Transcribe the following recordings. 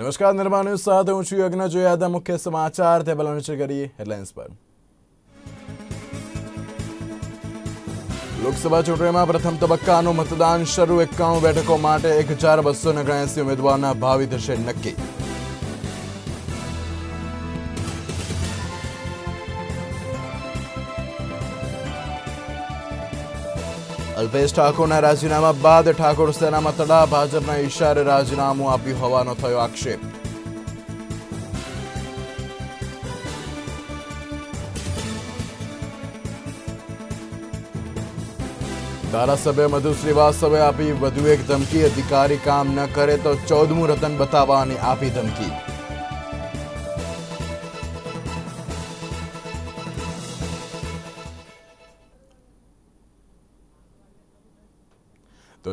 નમસ્કાર નિર્માણ ન્યૂઝ સાથે હું છું યજ્ઞ જોયા હતા મુખ્ય સમાચાર તે પહેલાં નીચે કરીએ હેડલાઇન્સ પર લોકસભા ચૂંટણીમાં પ્રથમ તબક્કાનું મતદાન શરૂ એકાણું બેઠકો માટે એક હજાર બસો ઓગણસી ઉમેદવારના ભાવિ થશે નક્કી અલ્પેશ ઠાકોરના રાજીનામા બાદ ઠાકોર સેનામાં તડા ભાજપના ઇશારે રાજીનામું આપ્યું હોવાનો થયો આક્ષેપ ધારાસભ્ય મધુ શ્રીવાસ્તવે આપી વધુ એક ધમકી અધિકારી કામ ન કરે તો ચૌદમું રતન બતાવવાની આપી ધમકી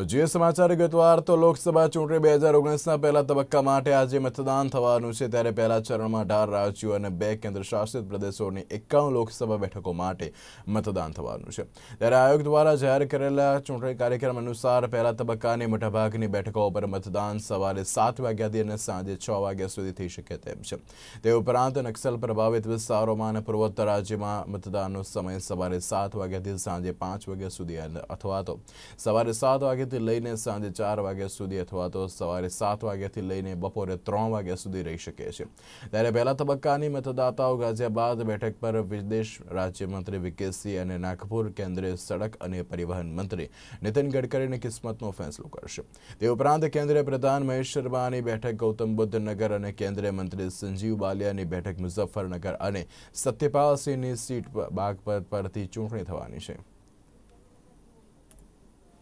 જે સમાચાર ગતવાર તો લોકસભા ચૂંટણી બે હજાર ઓગણીસના પહેલા તબક્કા માટે આજે મતદાન થવાનું છે ત્યારે પહેલા ચરણમાં અઢાર રાજ્યો અને બે કેન્દ્રશાસિત પ્રદેશોની એકાવન લોકસભા બેઠકો માટે મતદાન થવાનું છે ત્યારે આયોગ દ્વારા જાહેર કરેલા ચૂંટણી કાર્યક્રમ અનુસાર પહેલા તબક્કાની મોટાભાગની બેઠકો પર મતદાન સવારે સાત વાગ્યાથી અને સાંજે છ વાગ્યા સુધી થઈ શકે તેમ છે તે ઉપરાંત નક્સલ પ્રભાવિત વિસ્તારોમાં અને પૂર્વોત્તર રાજ્યમાં મતદાનનો સમય સવારે સાત વાગ્યાથી સાંજે પાંચ વાગ્યા સુધી અથવા તો સવારે સાત વાગ્યા વાગ્યાથી લઈને સાંજે ચાર વાગ્યા સુધી અથવા તો સવારે સાત વાગ્યાથી લઈને બપોરે ત્રણ વાગ્યા સુધી રહી શકે છે ત્યારે પહેલા તબક્કાની મતદાતાઓ ગાઝિયાબાદ બેઠક પર વિદેશ રાજ્યમંત્રી વિકેસિંહ અને નાગપુર કેન્દ્રીય સડક અને પરિવહન મંત્રી નીતિન ગડકરીની કિસ્મતનો ફેંસલો કરશે તે ઉપરાંત કેન્દ્રીય પ્રધાન મહેશ શર્માની બેઠક ગૌતમ બુદ્ધ નગર અને કેન્દ્રીય મંત્રી સંજીવ બાલિયાની બેઠક મુઝફ્ફરનગર અને સત્યપાલ સિંહની સીટ બાગપત પરથી ચૂંટણી થવાની છે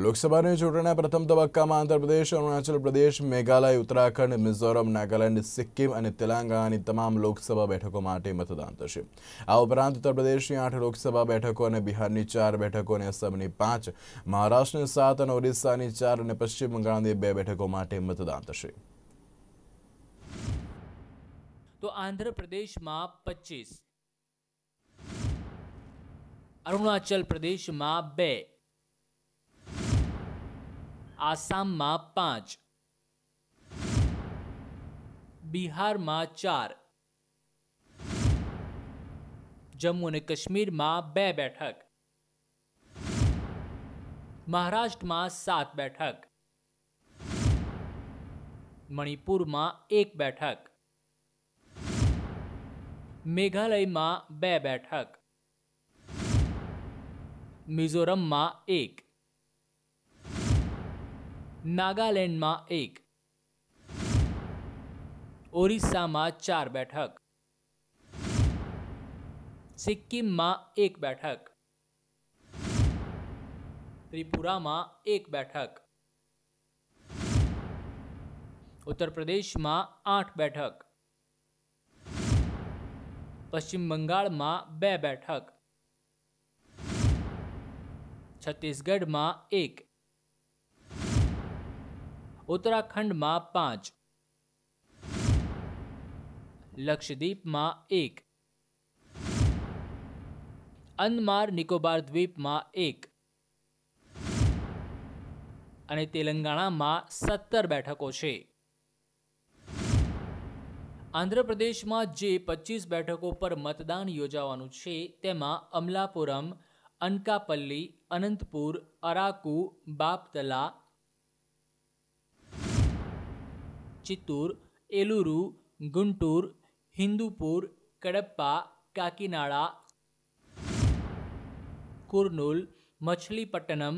લોકસભાની ચૂંટણીના પ્રથમ તબક્કામાં આંધ્રપ્રદેશ અરુણાચલ પ્રદેશ મેઘાલય ઉત્તરાખંડ મિઝોરમ નાગાલેન્ડ સિક્કિમ અને તેલંગાણાની તમામ લોકસભા બેઠકો માટે મતદાન થશે આ ઉપરાંત ઉત્તરપ્રદેશની આઠ લોકસભા બેઠકો અને બિહારની ચાર બેઠકો અને અસમની પાંચ મહારાષ્ટ્રની સાત અને ઓડિશાની ચાર અને પશ્ચિમ બંગાળની બે બેઠકો માટે મતદાન થશે તો આંધ્રપ્રદેશમાં પચીસ અરુણાચલ પ્રદેશમાં બે આસામમાં પાંચ બિહારમાં ચાર જમ્મુ અને કાશ્મીરમાં બે બેઠક મહારાષ્ટ્રમાં સાત બેઠક મણિપુરમાં એક બેઠક મેઘાલયમાં બે બેઠક મિઝોરમમાં એક નાગાલેન્ડમાં એક ઓરિસ્સામાં ચાર બેઠક સિક્કિમમાં એક બેઠક ત્રિપુરામાં એક બેઠક ઉત્તર પ્રદેશમાં આઠ બેઠક પશ્ચિમ બંગાળમાં બે બેઠક છત્તીસગઢમાં એક ઉત્તરાખંડમાં પાંચ લક્ષદ્વીપમાં એક અનમાર નિકોબાર દ્વીપમાં એક અને તેલંગાણામાં સત્તર બેઠકો છે આંધ્રપ્રદેશમાં જે પચીસ બેઠકો પર મતદાન યોજાવાનું છે તેમાં અમલાપુરમ અનકાપલ્લી અનંતપુર અરાકુ બાપતલા चित्तूर एलुरु गुंटूर हिंदूपुर कडप्पा काकीनाड़ा कुरनूल मछलीपट्टनम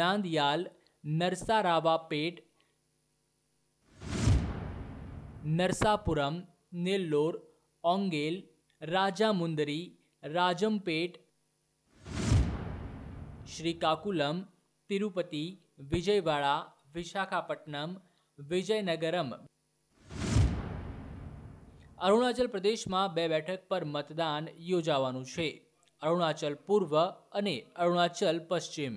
नांदियाल नरसारावापेट नरसापुरम नेल्लोर ओंगेल राजामुंदरी राजमपेट श्रीकाकुलम तिरुपति विजयवाड़ा विशाखापट्टनम વિજયનગરમ અરુણાચલ પ્રદેશમાં બે બેઠક પર મતદાન યોજાવાનું છે અરુણાચલ પૂર્વ અને અરુણાચલ પશ્ચિમ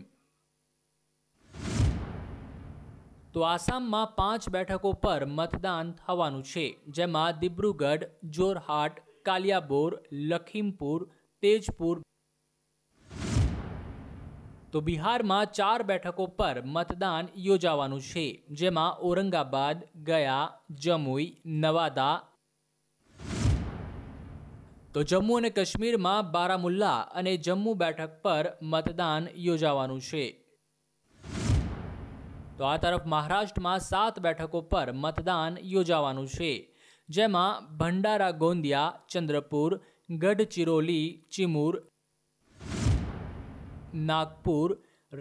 તો આસામમાં પાંચ બેઠકો પર મતદાન થવાનું છે જેમાં દિબ્રુગઢ જોરહાટ કાલિયાબોર લખીમપુર તેજપુર તો બિહારમાં ચાર બેઠકો પર મતદાન યોજાવાનું છે જેમાં ઔરંગાબાદ ગયા જમુઈ નવાદા તો જમ્મુ અને કાશ્મીરમાં બારામુલ્લા અને જમ્મુ બેઠક પર મતદાન યોજાવાનું છે તો આ તરફ મહારાષ્ટ્રમાં સાત બેઠકો પર મતદાન યોજાવાનું છે જેમાં ભંડારા ગોંદિયા ચંદ્રપુર ગઢચિરોલી ચિમૂર નાગપુર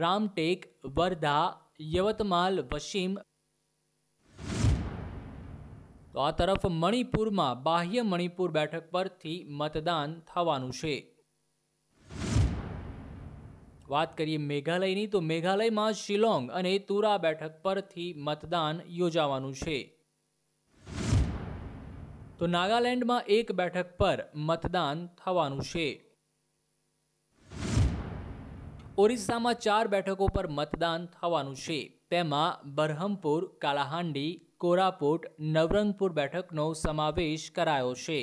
રામટેક વર્ધા યવતમાલ વશીમ તો આ તરફ મણિપુરમાં બાહ્ય મણિપુર બેઠક પરથી મતદાન થવાનું છે વાત કરીએ મેઘાલયની તો મેઘાલયમાં શિલોંગ અને તુરા બેઠક પરથી મતદાન યોજાવાનું છે તો નાગાલેન્ડમાં એક બેઠક પર મતદાન થવાનું છે ઓરિસ્સામાં ચાર બેઠકો પર મતદાન થવાનું છે તેમાં બરહમપુર કાલાહાંડી કોરાપુટ નવરંગપુર બેઠકનો સમાવેશ કરાયો છે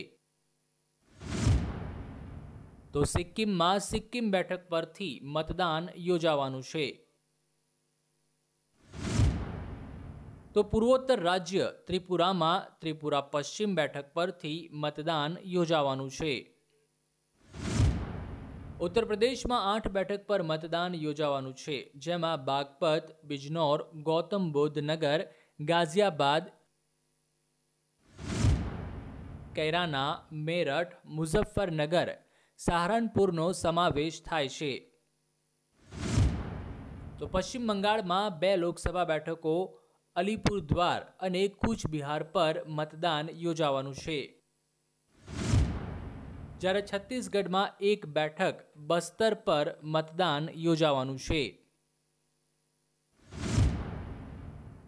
તો સિક્કિમમાં સિક્કિમ બેઠક પરથી મતદાન યોજાવાનું છે તો પૂર્વોત્તર રાજ્ય ત્રિપુરામાં ત્રિપુરા પશ્ચિમ બેઠક પરથી મતદાન યોજાવાનું છે ઉત્તર પ્રદેશમાં આઠ બેઠક પર મતદાન યોજાવાનું છે જેમાં બાગપત બિજનોર ગૌતમ બુદ્ધ નગર ગાઝિયાબાદ કૈરાના મેરઠ મુઝફ્ફરનગર સહારનપુરનો સમાવેશ થાય છે તો પશ્ચિમ બંગાળમાં બે લોકસભા બેઠકો અલીપુરદ્વાર અને કૂચબિહાર પર મતદાન યોજાવાનું છે જ્યારે છત્તીસગઢમાં એક બેઠક બસ્તર પર મતદાન યોજાવાનું છે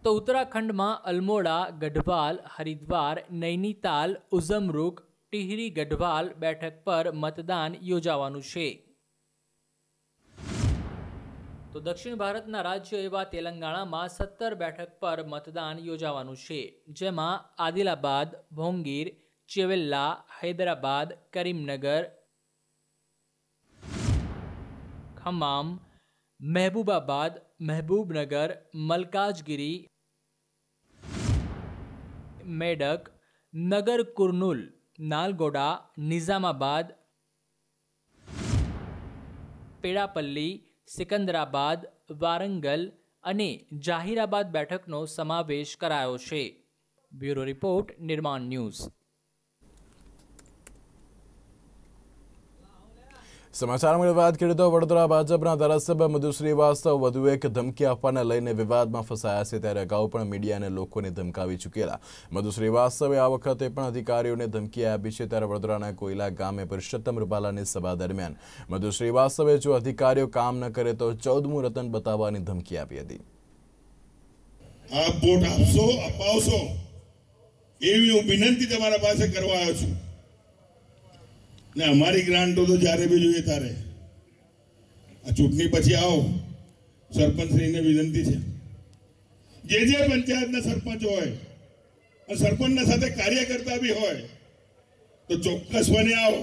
તો ઉત્તરાખંડમાં અલમોડા ગઢવાલ હરિદ્વાર નૈનીતાલ ઉઝમરૂક ટિહરી ગઢવાલ બેઠક પર મતદાન યોજાવાનું છે તો દક્ષિણ ભારતના રાજ્ય એવા તેલંગાણામાં સત્તર બેઠક પર મતદાન યોજાવાનું છે જેમાં આદિલાબાદ ભોંગીર ચેવેલ્લા હૈદરાબાદ કરીમનગર ખમામ મહેબૂબાબાદ મહેબૂબનગર મલકાજગીરી મેડક નગર કુર્નુલ નાલગોડા નિઝામાબાદ પેડાપલ્લી સિકંદરાબાદ વારંગલ અને જાહિરાબાદ બેઠકનો સમાવેશ કરાયો છે બ્યુરો રિપોર્ટ નિર્માણ ન્યૂઝ સમાચાર મેળવે વાત કરીએ તો વડોદરા ભાજપના ધારાસભ્ય મધુ શ્રીવાસ્તવ વધુ એક ધમકી આપવાને લઈને વિવાદમાં ફસાયા છે ત્યારે અગાઉ પણ મીડિયાને લોકોને ધમકાવી ચૂકેલા મધુ શ્રીવાસ્તવે આ વખતે પણ અધિકારીઓને ધમકી આપી છે ત્યારે વડોદરાના કોયલા ગામે પુરુષોત્તમ રૂપાલાની સભા દરમિયાન મધુ શ્રીવાસ્તવે જો અધિકારીઓ કામ ન કરે તો ચૌદમું રતન બતાવવાની ધમકી આપી હતી આપ વોટ આપશો અપાવશો એવી હું વિનંતી તમારા પાસે કરવા આવ્યો છું ને અમારી ગ્રાન્ટો તો જ્યારે બી જોઈએ ત્યારે આ ચૂંટણી પછી આવો સરપંચશ્રીને વિનંતી છે જે જે પંચાયતના સરપંચ હોય સરપંચના સાથે કાર્યકર્તા બી હોય તો ચોક્કસ બને આવો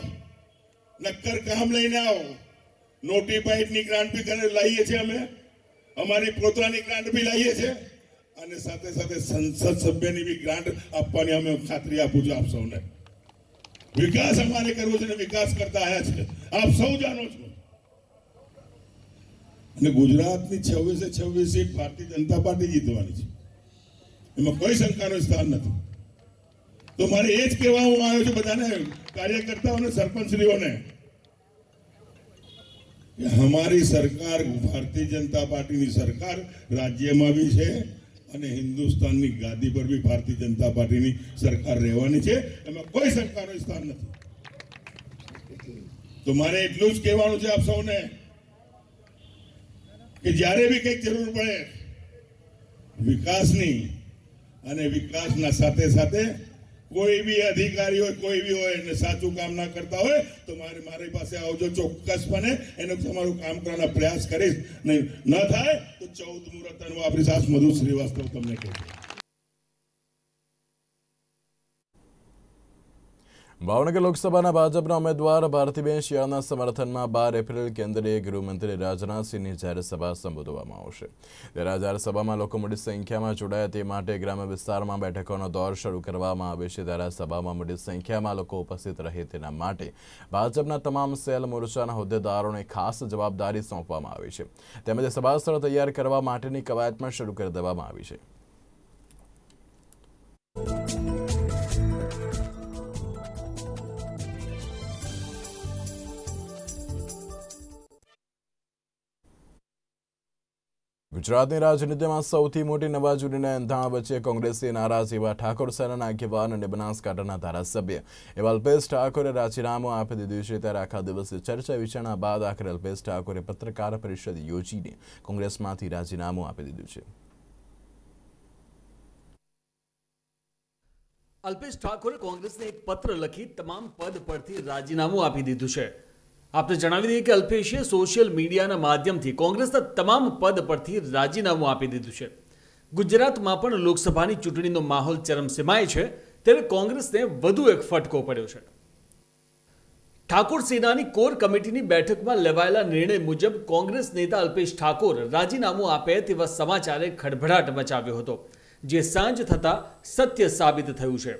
નક્કર કામ લઈને આવો નોટિફાઈડની ગ્રાન્ટ બી ઘરે લઈએ છીએ અમે અમારી પોતાની ગ્રાન્ટ બી લઈએ છીએ અને સાથે સાથે સંસદ સભ્યની બી ગ્રાન્ટ આપવાની અમે ખાતરી આપું છું આપ સૌને વિકાસ અમારે કરવો છે વિકાસ કરતા આવ્યા છે આપ સૌ જાણો છો અને ગુજરાતની છવ્વીસે છવ્વીસ સીટ ભારતીય જનતા પાર્ટી જીતવાની છે એમાં કોઈ શંકાનું સ્થાન નથી તો મારે એ જ કહેવા હું આવ્યો છું બધાને કાર્યકર્તાઓને સરપંચશ્રીઓને કે અમારી સરકાર ભારતીય જનતા પાર્ટીની સરકાર રાજ્યમાં બી છે અને હિન્દુસ્તાનની ગાદી પર બી ભારતીય જનતા પાર્ટીની સરકાર રહેવાની છે એમાં કોઈ સરકારનું સ્થાન નથી તો મારે એટલું જ કહેવાનું છે આપ સૌને કે જ્યારે બી કંઈક જરૂર પડે વિકાસની અને વિકાસના સાથે સાથે કોઈ બી અધિકારી હોય કોઈ બી હોય એને સાચું કામ ના કરતા હોય તો મારે મારી પાસે આવજો ચોક્કસપણે એને તમારું કામ કરવાનો પ્રયાસ કરીશ નહીં ન થાય તો ચૌદ મુહૂર્ત આપણી સાસ મધુ શ્રીવાસ્તવ તમને કહે ભાવનગર લોકસભાના ભાજપના ઉમેદવાર ભારતીબેન શિયાળના સમર્થનમાં બાર એપ્રિલ કેન્દ્રીય ગૃહમંત્રી રાજનાથસિંહની જાહેરસભા સંબોધવામાં આવશે ત્યારે જાહેરસભામાં લોકો મોટી સંખ્યામાં જોડાયા તે માટે ગ્રામ્ય વિસ્તારમાં બેઠકોનો દોર શરૂ કરવામાં આવે છે ત્યારે સભામાં મોટી સંખ્યામાં લોકો ઉપસ્થિત રહે તેના માટે ભાજપના તમામ સેલ મોરચાના હોદ્દેદારોને ખાસ જવાબદારી સોંપવામાં આવી છે તેમજ સભા સ્થળ તૈયાર કરવા માટેની કવાયત પણ શરૂ કરી દેવામાં આવી છે ગુજરાતની રાજનીતિમાં સૌથી મોટી નવાજૂરીના એંધાણ વચ્ચે કોંગ્રેસથી નારાજ એવા ઠાકોર સેનાના આગેવાન અને બનાસકાંઠાના ધારાસભ્ય એવા અલ્પેશ ઠાકોરે રાજીનામું આપી દીધું છે ત્યારે આખા દિવસે ચર્ચા વિચારણા બાદ આખરે અલ્પેશ ઠાકોરે પત્રકાર પરિષદ યોજીને કોંગ્રેસમાંથી રાજીનામું આપી દીધું છે અલ્પેશ ઠાકોરે કોંગ્રેસને એક પત્ર લખી તમામ પદ પરથી રાજીનામું આપી દીધું છે આપને જણાવી દઈએ કે અલ્પેશે સોશિયલ મીડિયાના માધ્યમથી કોંગ્રેસના તમામ પદ પરથી રાજીનામું આપી દીધું છે ગુજરાતમાં પણ લોકસભાની ચૂંટણીનો માહોલ ચરમસીમાએ છે ત્યારે કોંગ્રેસને વધુ એક ફટકો પડ્યો છે ઠાકોર સેનાની કોર કમિટીની બેઠકમાં લેવાયેલા નિર્ણય મુજબ કોંગ્રેસ નેતા અલ્પેશ ઠાકોર રાજીનામું આપે તેવા સમાચારે ખડભડાટ મચાવ્યો હતો જે સાંજ થતાં સત્ય સાબિત થયું છે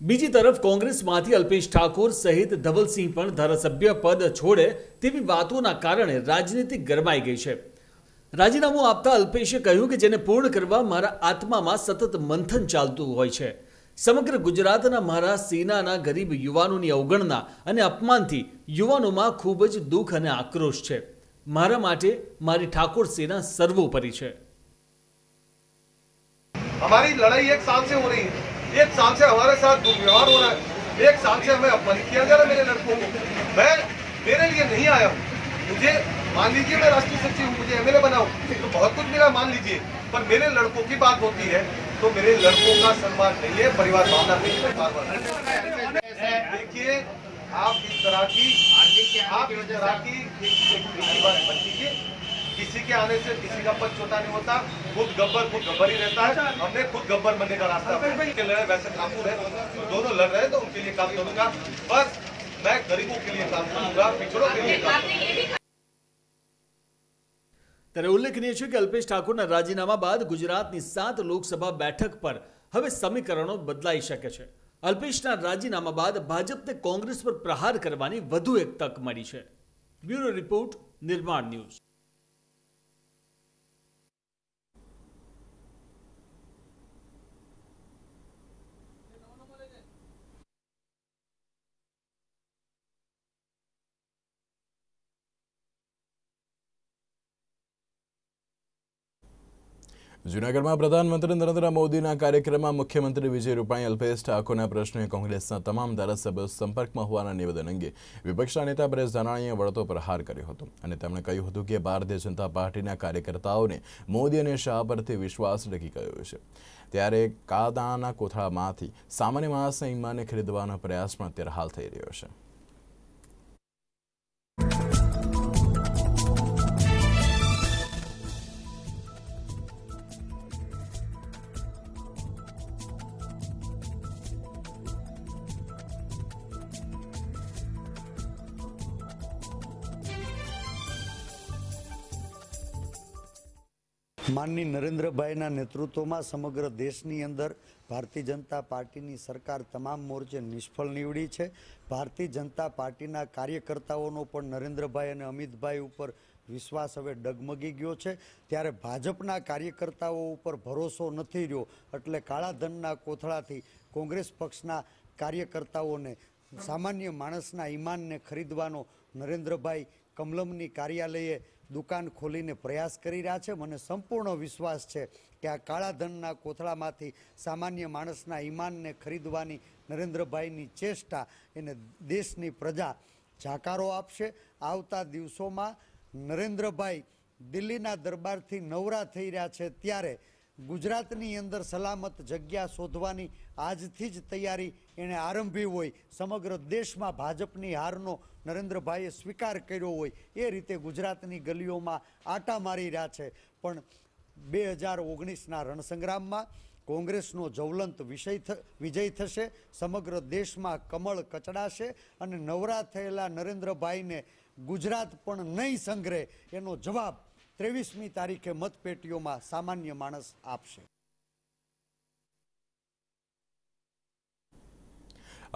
બીજી તરફ કોંગ્રેસમાંથી અલ્પેશ ઠાકોર સહિત ધવલસિંહ પણ ધારાસભ્ય પદ છોડે તેવી વાતોના કારણે રાજનીતિ ગરમાઈ ગઈ છે રાજીનામું આપતા અલ્પેશે કહ્યું કે જેને પૂર્ણ કરવા મારા આત્મામાં સતત મંથન ચાલતું હોય છે સમગ્ર ગુજરાતના મારા સેનાના ગરીબ યુવાનોની અવગણના અને અપમાનથી યુવાનોમાં ખૂબ જ દુઃખ અને આક્રોશ છે મારા માટે મારી ઠાકોર સેના સર્વોપરી છે અમારી લડાઈ એક સાલ સે હો રહી एक साल से हमारे साथ दुर्व्यवहार हो रहा है एक साल से हमें अपमानित किया जा रहा है मेरे लड़कों को मैं मेरे लिए नहीं आया हूँ मुझे मान लीजिए मैं राष्ट्रीय सचिव हूँ मुझे एमएलए बनाऊँ तो बहुत कुछ मिला मान लीजिए पर मेरे लड़कों की बात होती है तो मेरे लड़कों का सम्मान नहीं है परिवार भावना नहीं है बार बार देखिए आप इस तरह की आप इस तरह की बात मत किसी के आने से किसी का पद छोटा नहीं होता खुद गब्बर खुद गब्बर ही रहता है हमने खुद गब्बर बनने का रास्ता के लड़ वैसे ठाकुर है दोनों लड़ रहे तो उनके लिए काम करूंगा बस मैं गरीबों के लिए काम करूंगा पिछड़ों के लिए काम ત્યારે ઉલ્લેખનીય છે કે અલ્પેશ ઠાકોરના રાજીનામા બાદ ગુજરાતની સાત લોકસભા બેઠક પર હવે સમીકરણો બદલાઈ શકે છે અલ્પેશના રાજીનામા બાદ ભાજપને કોંગ્રેસ પર પ્રહાર કરવાની વધુ એક તક મળી છે બ્યુરો રિપોર્ટ નિર્માણ ન્યૂઝ જૂનાગઢમાં પ્રધાનમંત્રી નરેન્દ્ર મોદીના કાર્યક્રમમાં મુખ્યમંત્રી વિજય રૂપાણી અલ્પેશ ઠાકોરના પ્રશ્ને કોંગ્રેસના તમામ ધારાસભ્યો સંપર્કમાં હોવાના નિવેદન અંગે વિપક્ષના નેતા પરેશ ધાનાણીએ વળતો પ્રહાર કર્યો હતો અને તેમણે કહ્યું હતું કે ભારતીય જનતા પાર્ટીના કાર્યકર્તાઓને મોદી અને શાહ પરથી વિશ્વાસ ટકી ગયો છે ત્યારે કાદાના કોથળામાંથી સામાન્ય માણસના ઈમાનને ખરીદવાનો પ્રયાસ પણ અત્યારે હાલ થઈ રહ્યો છે માનની નરેન્દ્રભાઈના નેતૃત્વમાં સમગ્ર દેશની અંદર ભારતીય જનતા પાર્ટીની સરકાર તમામ મોરચે નિષ્ફળ નીવડી છે ભારતીય જનતા પાર્ટીના કાર્યકર્તાઓનો પણ નરેન્દ્રભાઈ અને અમિતભાઈ ઉપર વિશ્વાસ હવે ડગમગી ગયો છે ત્યારે ભાજપના કાર્યકર્તાઓ ઉપર ભરોસો નથી રહ્યો એટલે કાળાધનના કોથળાથી કોંગ્રેસ પક્ષના કાર્યકર્તાઓને સામાન્ય માણસના ઈમાનને ખરીદવાનો નરેન્દ્રભાઈ કમલમની કાર્યાલયે દુકાન ખોલીને પ્રયાસ કરી રહ્યા છે મને સંપૂર્ણ વિશ્વાસ છે કે આ કાળાધનના કોથળામાંથી સામાન્ય માણસના ઈમાનને ખરીદવાની નરેન્દ્રભાઈની ચેષ્ટા એને દેશની પ્રજા જાકારો આપશે આવતા દિવસોમાં નરેન્દ્રભાઈ દિલ્હીના દરબારથી નવરા થઈ રહ્યા છે ત્યારે ગુજરાતની અંદર સલામત જગ્યા શોધવાની આજથી જ તૈયારી એણે આરંભી હોય સમગ્ર દેશમાં ભાજપની હારનો નરેન્દ્રભાઈએ સ્વીકાર કર્યો હોય એ રીતે ગુજરાતની ગલીઓમાં આટા મારી રહ્યા છે પણ બે હજાર ઓગણીસના રણસંગ્રામમાં કોંગ્રેસનો જવલંત વિષય વિજય થશે સમગ્ર દેશમાં કમળ કચડાશે અને નવરા થયેલા નરેન્દ્રભાઈને ગુજરાત પણ નહીં સંગ્રહે એનો જવાબ ત્રેવીસમી તારીખે મતપેટીઓમાં સામાન્ય માણસ આપશે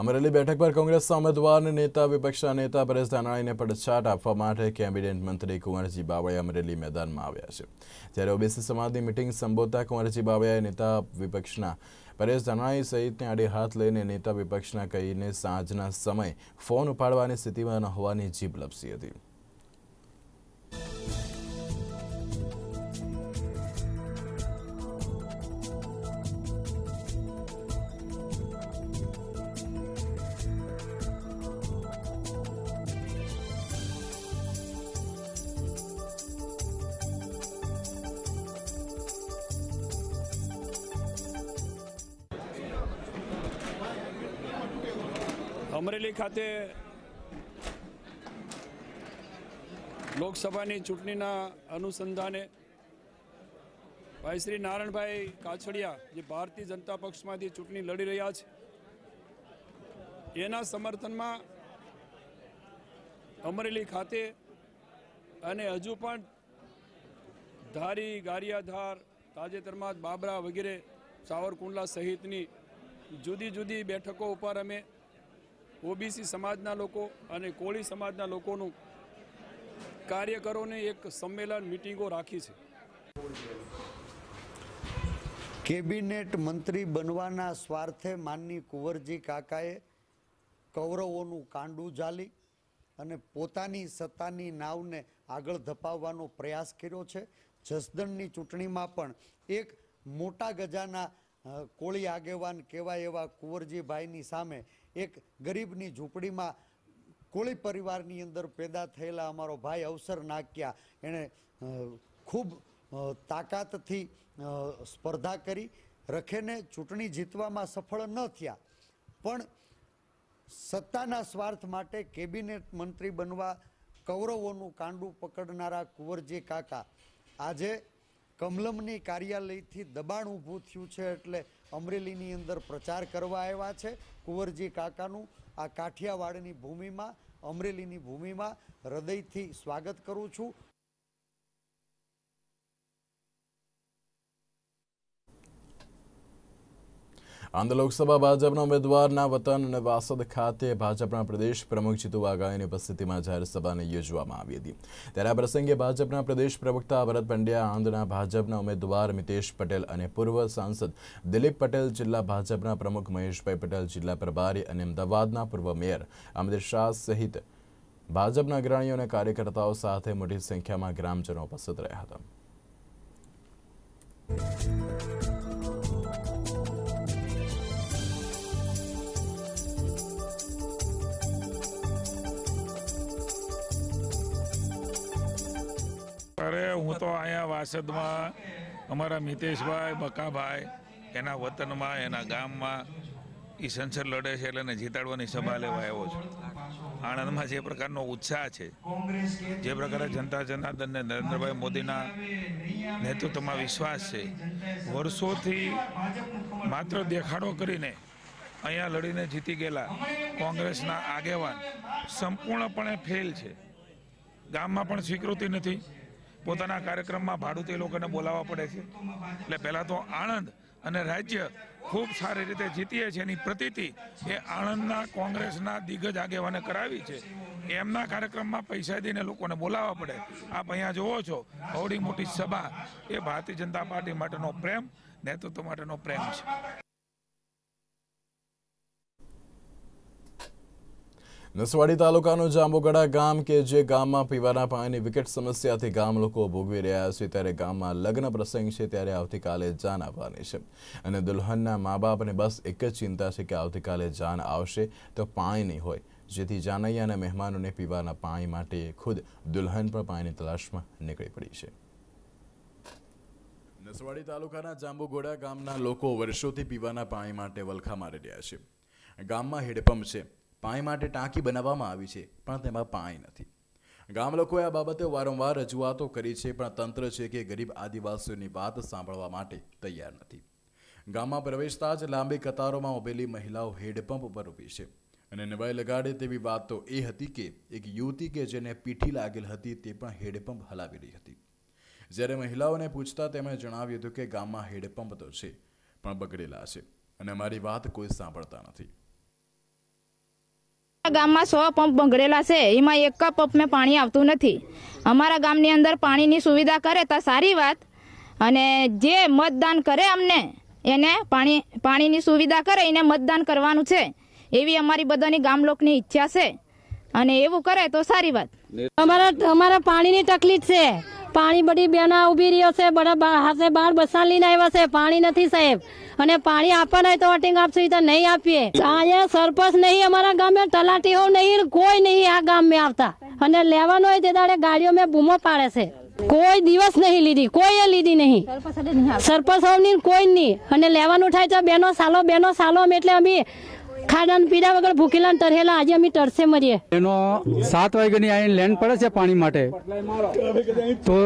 અમરેલી બેઠક પર કોંગ્રેસના ઉમેદવાર નેતા વિપક્ષના નેતા પરેશ ધાનાણીને પડછાટ આપવા માટે કેબિનેટ મંત્રી કુંવરજી બાવળિયા અમરેલી મેદાનમાં આવ્યા છે જ્યારે ઓબીસી સમાજની મિટિંગ સંબોધતા કુંવરજી બાવળિયાએ નેતા વિપક્ષના પરેશ ધાનાણી સહિતને આડી હાથ લઈને નેતા વિપક્ષના કહીને સાંજના સમય ફોન ઉપાડવાની સ્થિતિમાં ન હોવાની જીભ લપસી હતી ખાતે લોકસભાની ચૂંટણીના અનુસંધાને ભાઈ શ્રી નારાયણભાઈ કાછડિયા જે ભારતીય જનતા પક્ષમાંથી ચૂંટણી લડી રહ્યા છે એના સમર્થનમાં અમરેલી ખાતે અને હજુ પણ ધારી ગારિયાધાર તાજેતરમાં બાબરા વગેરે સાવરકુંડલા સહિતની જુદી જુદી બેઠકો ઉપર અમે ઓબીસી સમાજના લોકો અને કોળી સમાજના લોકોનું કાર્યકરોને એક સંમેલન મિટિંગો રાખી છે કેબિનેટ મંત્રી બનવાના સ્વાર્થે માનની કુંવરજી કાકાએ કૌરવોનું કાંડું ઝાલી અને પોતાની સત્તાની નાવને આગળ ધપાવવાનો પ્રયાસ કર્યો છે જસદણની ચૂંટણીમાં પણ એક મોટા ગજાના કોળી આગેવાન કહેવાય એવા કુંવરજીભાઈની સામે એક ગરીબની ઝૂંપડીમાં કોળી પરિવારની અંદર પેદા થયેલા અમારો ભાઈ અવસર નાખ્યા એણે ખૂબ તાકાતથી સ્પર્ધા કરી રખેને ચૂંટણી જીતવામાં સફળ ન થયા પણ સત્તાના સ્વાર્થ માટે કેબિનેટ મંત્રી બનવા કૌરવોનું કાંડું પકડનારા કુંવરજી કાકા આજે કમલમની કાર્યાલયથી દબાણ ઊભું થયું છે એટલે અમરેલીની અંદર પ્રચાર કરવા આવ્યા છે કુંવરજી કાકાનું આ કાઠિયાવાડની ભૂમિમાં અમરેલીની ભૂમિમાં હૃદયથી સ્વાગત કરું છું આંધ્ર લોકસભા ભાજપના ઉમેદવારના વતન અને વાસદ ખાતે ભાજપના પ્રદેશ પ્રમુખ જીતુ વાઘાણીની ઉપસ્થિતિમાં જાહેરસભાને યોજવામાં આવી હતી ત્યારે આ પ્રસંગે ભાજપના પ્રદેશ પ્રવક્તા ભરત પંડ્યા આંધ્રના ભાજપના ઉમેદવાર મિતેશ પટેલ અને પૂર્વ સાંસદ દિલીપ પટેલ જિલ્લા ભાજપના પ્રમુખ મહેશભાઈ પટેલ જિલ્લા પ્રભારી અને અમદાવાદના પૂર્વ મેયર અમિત શાહ સહિત ભાજપના અગ્રણીઓ અને કાર્યકર્તાઓ સાથે મોટી સંખ્યામાં ગ્રામજનો ઉપસ્થિત રહ્યા હતા અત્યારે હું તો અહીંયા વાસદમાં અમારા મિતેશભાઈ બકાભાઈ એના વતનમાં એના ગામમાં એ સંસદ લડે છે એટલે એને જીતાડવાની સભા લેવા આવ્યો છું આણંદમાં જે પ્રકારનો ઉત્સાહ છે જે પ્રકારે જનતા જનાર્દનને નરેન્દ્રભાઈ મોદીના નેતૃત્વમાં વિશ્વાસ છે વર્ષોથી માત્ર દેખાડો કરીને અહીંયા લડીને જીતી ગયેલા કોંગ્રેસના આગેવાન સંપૂર્ણપણે ફેલ છે ગામમાં પણ સ્વીકૃતિ નથી પોતાના કાર્યક્રમમાં ભાડું લોકોને બોલાવવા પડે છે એટલે પહેલાં તો આણંદ અને રાજ્ય ખૂબ સારી રીતે જીતીએ છે એની પ્રતીતિ એ આણંદના કોંગ્રેસના દિગ્ગજ આગેવાને કરાવી છે એમના કાર્યક્રમમાં પૈસા દઈને લોકોને બોલાવવા પડે આપ અહીંયા જોવો છો આવડી મોટી સભા એ ભારતીય જનતા પાર્ટી માટેનો પ્રેમ નેતૃત્વ માટેનો પ્રેમ છે નસવાડી તાલુકાનું જાંબુગડા ગામ કે જે ગામમાં પીવાના પાણીની વિકટ સમસ્યાથી ગામ લોકો ભોગવી રહ્યા છે ત્યારે ગામમાં લગ્ન પ્રસંગ છે ત્યારે આવતીકાલે જાન આવવાની છે અને દુલ્હનના મા બાપને બસ એક જ ચિંતા છે કે આવતીકાલે જાન આવશે તો પાણી નહીં હોય જેથી જાનૈયાના મહેમાનોને પીવાના પાણી માટે ખુદ દુલ્હન પણ પાણીની તલાશમાં નીકળી પડી છે નસવાડી તાલુકાના જાંબુગોડા ગામના લોકો વર્ષોથી પીવાના પાણી માટે વલખા મારી રહ્યા છે ગામમાં હેડપંપ છે પાણી માટે ટાંકી બનાવવામાં આવી છે પણ તેમાં પાણી નથી ગામ લોકોએ આ બાબતે વારંવાર રજૂઆતો કરી છે પણ તંત્ર છે કે ગરીબ આદિવાસીઓની વાત સાંભળવા માટે તૈયાર નથી ગામમાં પ્રવેશતા જ લાંબી કતારોમાં ઉભેલી મહિલાઓ હેડપંપ પર ઊભી છે અને નવાઈ લગાડે તેવી વાત તો એ હતી કે એક યુવતી કે જેને પીઠી લાગેલ હતી તે પણ હેડપંપ હલાવી રહી હતી જ્યારે મહિલાઓને પૂછતા તેમણે જણાવ્યું હતું કે ગામમાં હેડપંપ તો છે પણ બગડેલા છે અને અમારી વાત કોઈ સાંભળતા નથી ગામમાં સો પંપ બંગડેલા છે એમાં એક પંપને પાણી આવતું નથી અમારા ગામની અંદર પાણીની સુવિધા કરે તો સારી વાત અને જે મતદાન કરે અમને એને પાણી પાણીની સુવિધા કરે એને મતદાન કરવાનું છે એવી અમારી બધાની ગામલોકની ઈચ્છા છે અને એવું કરે તો સારી વાત અમારા અમારા પાણીની તકલીફ છે પાણી બધી બેના ઉભી રહ્યો છે બધા હાથે બહાર લઈને આવ્યા છે પાણી નથી સાહેબ અને પાણી આપવાના તો અટિંગ આપશું તો નહીં આપીએ અહીંયા સરપંચ નહીં અમારા ગામે તલાટી હો નહીં કોઈ નહીં આ ગામ મેં આવતા અને લેવાનો હોય તે દાડે ગાડીઓ મેં બૂમો પાડે છે કોઈ દિવસ નહીં લીધી કોઈએ લીધી નહીં સરપંચ કોઈ નહીં અને લેવાનું થાય તો બેનો સાલો બેનો સાલો એટલે અમે ખાડા પીડા વગર ભૂખેલા તરહેલા આજે અમે તરસે મરીએ એનો સાત વાગ્યાની આવીને લેન્ડ પડે છે પાણી માટે તો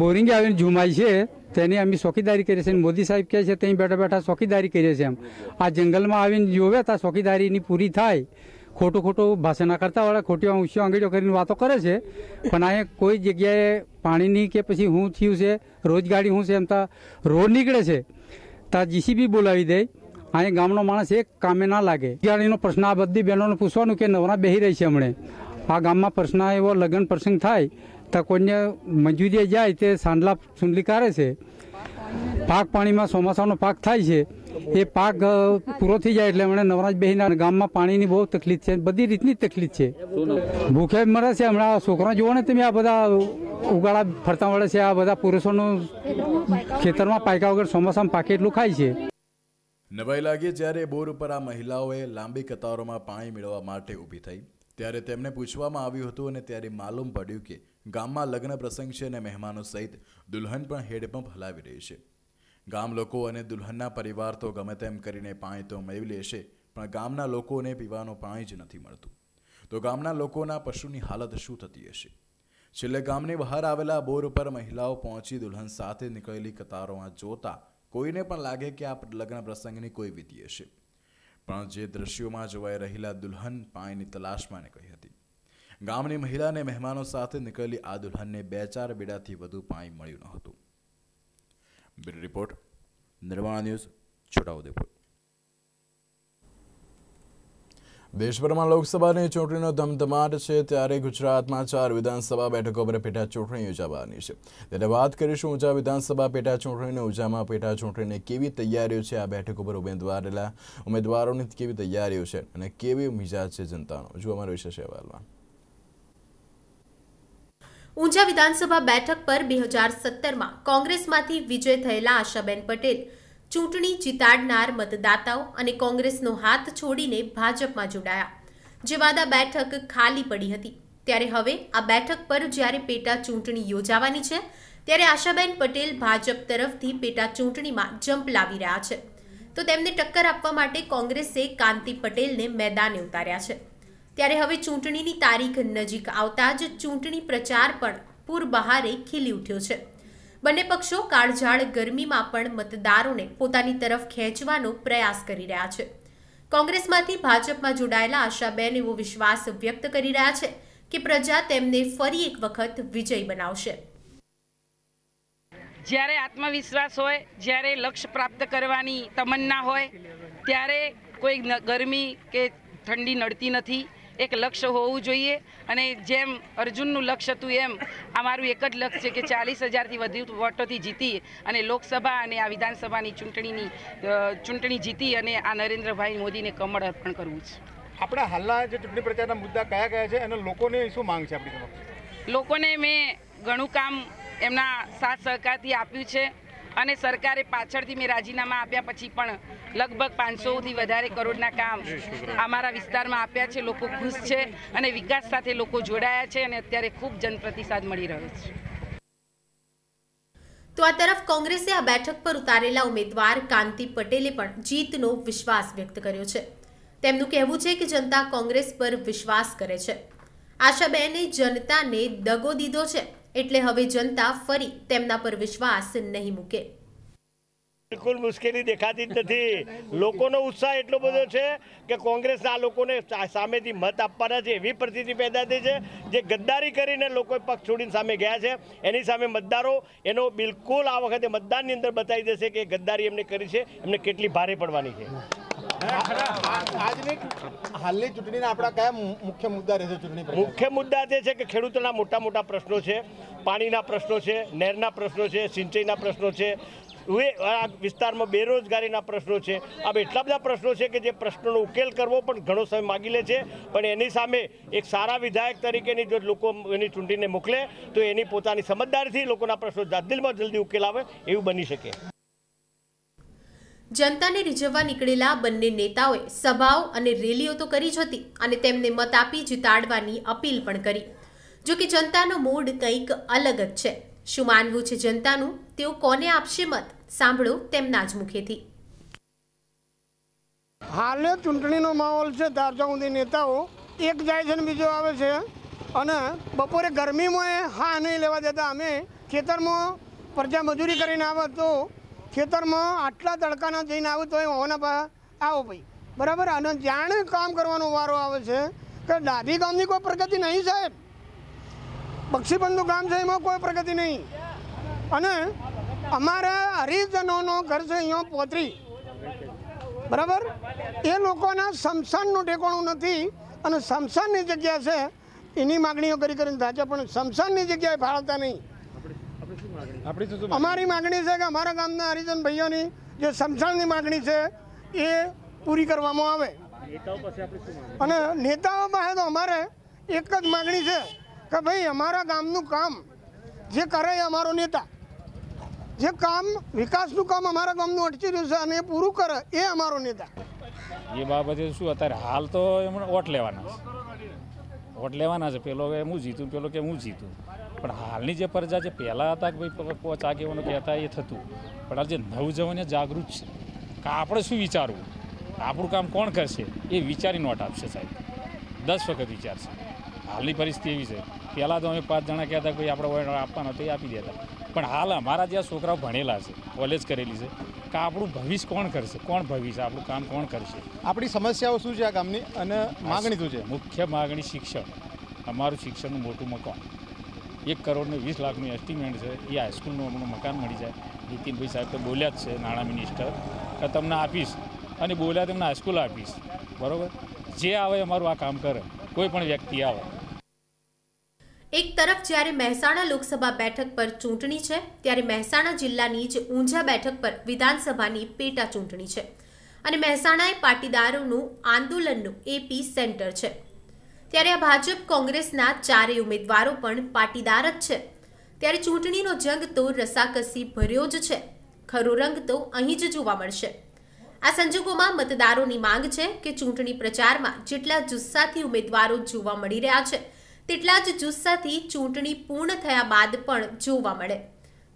બોરિંગ આવીને ઝુમાય છે તેની અમે ચોકીદારી કરીએ છીએ મોદી સાહેબ કહે છે ત્યાં બેઠા બેઠા ચોકીદારી કરીએ છીએ એમ આ જંગલમાં આવીને જોવે તો ચોકીદારીની પૂરી થાય ખોટું ખોટું ભાષણ ના કરતા વાળા ખોટી ઊંચી આંગળીઓ કરીને વાતો કરે છે પણ અહીંયા કોઈ જગ્યાએ પાણીની કે પછી હું થયું છે રોજગારી હું છે એમ તા રોડ નીકળે છે તા જીસીબી બોલાવી દે અહીં ગામનો માણસ એક કામે ના લાગે અગિયારીનો પ્રશ્ન આ બધી બહેનોને પૂછવાનું કે નવરા બેહી રહી છે હમણે આ ગામમાં પ્રશ્ન એવો લગ્ન પ્રસંગ થાય તો કોઈને મંજૂરી જાય તે સાંડલા સુંદલી કાઢે છે પાક પાણીમાં ચોમાસાનો પાક થાય છે એ પાક પૂરો થઈ જાય એટલે હમણાં નવરાજ બહેના ગામમાં પાણીની બહુ તકલીફ છે બધી રીતની તકલીફ છે ભૂખે મરે છે હમણાં છોકરા જુઓ ને તમે આ બધા ઉગાડા ફરતા વળે છે આ બધા પુરુષોનું ખેતરમાં પાયકા વગર ચોમાસામાં પાકે એટલું ખાય છે નવાઈ લાગે જ્યારે બોર ઉપર આ મહિલાઓએ લાંબી કતારોમાં પાણી મેળવવા માટે ઊભી થઈ ત્યારે તેમને પૂછવામાં આવ્યું હતું અને ત્યારે માલુમ પડ્યું કે ગામમાં લગ્ન પ્રસંગ છે અને મહેમાનો સહિત દુલ્હન પણ હેડપંપ હલાવી રહી છે ગામ લોકો અને દુલ્હનના પરિવાર તો ગમે તેમ કરીને પાણી તો મેળવી લેશે પણ ગામના લોકોને પીવાનું પાણી જ નથી મળતું તો ગામના લોકોના પશુની હાલત શું થતી હશે છેલ્લે ગામની બહાર આવેલા બોર ઉપર મહિલાઓ પહોંચી દુલ્હન સાથે નીકળેલી કતારોમાં જોતાં કોઈને પણ લાગે કે આ લગ્ન પ્રસંગની કોઈ વિધિ હશે પણ જે દ્રશ્યોમાં જોવાઈ રહેલા દુલ્હન પાણીની તલાશમાં નીકળી હતી ગામની મહિલાને મહેમાનો સાથે નીકળેલી આ દુલ્હનને બે ચાર બીડાથી વધુ પાણી મળ્યું ન હતું bureau report Nirman news Chhota Udepur દેશભરમાં લોકસભાની ચૂંટણીનો ધમધમાટ છે ત્યારે ગુજરાતમાં ચાર વિધાનસભા બેઠકો પર પેટા યોજાવાની છે ત્યારે વાત કરીશું ઊંઝા વિધાનસભા પેટા ઊંઝામાં પેટા કેવી તૈયારીઓ છે આ બેઠક ઉપર ઉમેદવારેલા ઉમેદવારોની કેવી તૈયારીઓ છે અને કેવી મિજાજ છે જનતાનો જો અમારો વિશેષ અહેવાલમાં ઊંઝા વિધાનસભા બેઠક પર બે હજાર સત્તરમાં કોંગ્રેસમાંથી વિજય થયેલા આશાબેન પટેલ ચૂંટણી જીતાડનાર મતદાતાઓ અને કોંગ્રેસનો હાથ છોડીને ભાજપમાં જોડાયા જે વાદા બેઠક ખાલી પડી હતી ત્યારે હવે આ બેઠક પર જ્યારે પેટા ચૂંટણી યોજાવાની છે ત્યારે આશાબેન પટેલ ભાજપ તરફથી પેટા ચૂંટણીમાં જંપ લાવી રહ્યા છે તો તેમને ટક્કર આપવા માટે કોંગ્રેસે કાંતિ પટેલને મેદાને ઉતાર્યા છે ત્યારે હવે ચૂંટણીની તારીખ નજીક આવતા જ ચૂંટણી પ્રચાર પણ પૂર બહારે ખીલી ઉઠ્યો છે બંને પક્ષો કાળઝાળ ગરમીમાં પણ મતદારોને પોતાની તરફ ખેંચવાનો પ્રયાસ કરી રહ્યા છે કોંગ્રેસમાંથી ભાજપમાં જોડાયેલા આશાબેન એવો વિશ્વાસ વ્યક્ત કરી રહ્યા છે કે પ્રજા તેમને ફરી એક વખત વિજય બનાવશે જ્યારે આત્મવિશ્વાસ હોય જ્યારે લક્ષ્ય પ્રાપ્ત કરવાની તમન્ના હોય ત્યારે કોઈ ગરમી કે ઠંડી નડતી નથી એક લક્ષ્ય હોવું જોઈએ અને જેમ અર્જુનનું લક્ષ્ય હતું એમ અમારું એક જ લક્ષ્ય છે કે ચાલીસ હજારથી વધુ વોટોથી જીતી અને લોકસભા અને આ વિધાનસભાની ચૂંટણીની ચૂંટણી જીતી અને આ નરેન્દ્રભાઈ મોદીને કમળ અર્પણ કરવું છે આપણા હાલના જે ચૂંટણી પ્રચારના મુદ્દા કયા કયા છે અને લોકોને શું માંગ છે આપણી લોકોને મેં ઘણું કામ એમના સાથ સહકારથી આપ્યું છે અને સરકારે પાછળથી મેં રાજીનામા આપ્યા પછી પણ લગભગ પાંચસોથી વધારે કરોડના કામ અમારા વિસ્તારમાં આપ્યા છે લોકો ખુશ છે અને વિકાસ સાથે લોકો જોડાયા છે અને અત્યારે ખૂબ જનપ્રતિસાદ મળી રહ્યો છે તો આ તરફ કોંગ્રેસે આ બેઠક પર ઉતારેલા ઉમેદવાર કાંતિ પટેલે પણ જીતનો વિશ્વાસ વ્યક્ત કર્યો છે તેમનું કહેવું છે કે જનતા કોંગ્રેસ પર વિશ્વાસ કરે છે આશાબેને જનતાને દગો દીધો છે એટલે હવે જનતા ફરી તેમના પર વિશ્વાસ નહીં મૂકે બિલકુલ મુશ્કેલી દેખાતી જ નથી લોકોનો ઉત્સાહ એટલો બધો છે કે કોંગ્રેસના લોકોને સામેથી મત આપવાના છે એવી પરિસ્થિતિ પેદા થઈ છે જે ગદ્દારી કરીને લોકો પક્ષ છોડીને સામે ગયા છે એની સામે મતદારો એનો બિલકુલ આ વખતે મતદાનની અંદર બતાવી દેશે કે ગદ્દારી એમને કરી છે એમને કેટલી ભારે પડવાની છે હાલની ચૂંટણીના આપણા કયા મુખ્ય મુદ્દા રહેશે ચૂંટણી મુખ્ય મુદ્દા તે છે કે ખેડૂતોના મોટા મોટા પ્રશ્નો છે પાણીના પ્રશ્નો છે નહેરના પ્રશ્નો છે સિંચાઈના પ્રશ્નો છે આ વિસ્તારમાં બેરોજગારીના પ્રશ્નો છે આમ એટલા બધા પ્રશ્નો છે કે જે પ્રશ્નોનો ઉકેલ કરવો પણ ઘણો સમય માગી લે છે પણ એની સામે એક સારા વિધાયક તરીકેની જો લોકો એની ચૂંટણીને મોકલે તો એની પોતાની સમજદારીથી લોકોના પ્રશ્નો જલ્દીમાં જલ્દી ઉકેલ આવે એવું બની શકે જનતાને રીઝવવા નીકળેલા બંને નેતાઓએ સભાઓ અને રેલીઓ તો કરી જ હતી અને તેમને મત આપી જીતાડવાની અપીલ પણ કરી જો કે જનતાનો મૂડ કંઈક અલગ જ છે શું માનવું છે જનતાનું તેઓ કોને આપશે મત સાંભળો તેમના જ મુખેથી હાલ ચૂંટણીનો માહોલ છે તારજાઉંદી નેતાઓ એક જાય છે ને બીજો આવે છે અને બપોરે ગરમીમાં હા નહીં લેવા દેતા અમે ખેતરમાં પ્રજા મજૂરી કરીને આવે તો ખેતરમાં આટલા તડકાના જઈને આવું તો હોવાના પા આવો ભાઈ બરાબર અને જાણે કામ કરવાનો વારો આવે છે કે ડાભી ગામની કોઈ પ્રગતિ નહીં સાહેબ બક્ષીબંધુ ગામ છે એમાં કોઈ પ્રગતિ નહીં અને અમારે હરિજનોનો ઘર છે અહીંયા પોતરી બરાબર એ લોકોના શમશાનનું ટેકોણું નથી અને શમશાનની જગ્યા છે એની માગણીઓ કરી કરીને થાય છે પણ શમશાનની જગ્યાએ ફાળવતા નહીં અમારી માગણી છે કે અમારા ગામના હરિજન ભાઈઓની જે સમસાણની માગણી છે એ પૂરી કરવામાં આવે અને નેતાઓ પાસે તો અમારે એક જ માગણી છે કે ભાઈ અમારા ગામનું કામ જે કરે એ અમારો નેતા જે કામ વિકાસનું કામ અમારા ગામનું અટકી રહ્યું છે અને એ પૂરું કરે એ અમારો નેતા એ બાબતે શું અત્યારે હાલ તો એમણે વોટ લેવાના છે વોટ લેવાના છે પેલો કે હું જીતું પેલો કે હું જીતું પણ હાલની જે પ્રજા જે પહેલાં હતા કે ભાઈ પોચ આગેવાનો કહેતા એ થતું પણ આ જે નવજવાને જાગૃત છે કે આપણે શું વિચારવું આપણું કામ કોણ કરશે એ વિચારી નોટ આપશે સાહેબ દસ વખત વિચારશે હાલની પરિસ્થિતિ એવી છે પહેલાં તો અમે પાંચ જણા કહેતા કે ભાઈ આપણે ઓર્ડર આપવાનો તો એ આપી દેતા પણ હાલ અમારા જ્યાં છોકરાઓ ભણેલા છે કોલેજ કરેલી છે કે આપણું ભવિષ્ય કોણ કરશે કોણ ભવિષ્ય આપણું કામ કોણ કરશે આપણી સમસ્યાઓ શું છે આ ગામની અને માગણી શું છે મુખ્ય માગણી શિક્ષણ અમારું શિક્ષણનું મોટું મકાન એક કરોડને વીસ લાખનું એસ્ટિમેટ છે એ હાઈસ્કૂલનું અમને મકાન મળી જાય નીતિનભાઈ સાહેબ તો બોલ્યા જ છે નાણાં મિનિસ્ટર કે તમને આપીશ અને બોલ્યા તમને હાઈસ્કૂલ આપીશ બરોબર જે આવે અમારું આ કામ કરે કોઈ પણ વ્યક્તિ આવે એક તરફ જ્યારે મહેસાણા લોકસભા બેઠક પર ચૂંટણી છે ત્યારે મહેસાણા જિલ્લાની જ ઊંઝા બેઠક પર વિધાનસભાની પેટા ચૂંટણી છે અને મહેસાણા એ પાટીદારોનું આંદોલનનું એપી સેન્ટર છે ત્યારે આ ભાજપ કોંગ્રેસના ચારેય ઉમેદવારો પણ પાટીદાર જ છે ત્યારે ચૂંટણીનો જંગ તો રસાકસી ભર્યો જ છે ખરો રંગ તો અહીં જ જોવા મળશે આ સંજોગોમાં મતદારોની માંગ છે કે ચૂંટણી પ્રચારમાં જેટલા જુસ્સાથી ઉમેદવારો જોવા મળી રહ્યા છે તેટલા જ જુસ્સાથી ચૂંટણી પૂર્ણ થયા બાદ પણ જોવા મળે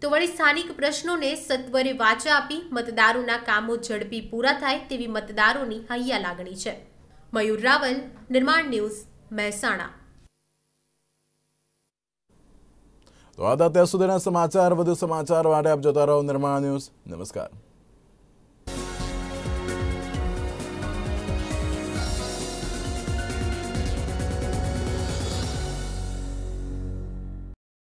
તો વળી સ્થાનિક પ્રશ્નોને સત્વરે વાચા આપી મતદારોના કામો ઝડપી પૂરા થાય તેવી મતદારોની હૈયા લાગણી છે મયુર રાવલ નિર્માણ ન્યૂઝ મહેસાણા તો આ હતા અત્યાર સુધીના સમાચાર વધુ સમાચાર માટે આપ જોતા રહો નિર્માણ ન્યૂઝ નમસ્કાર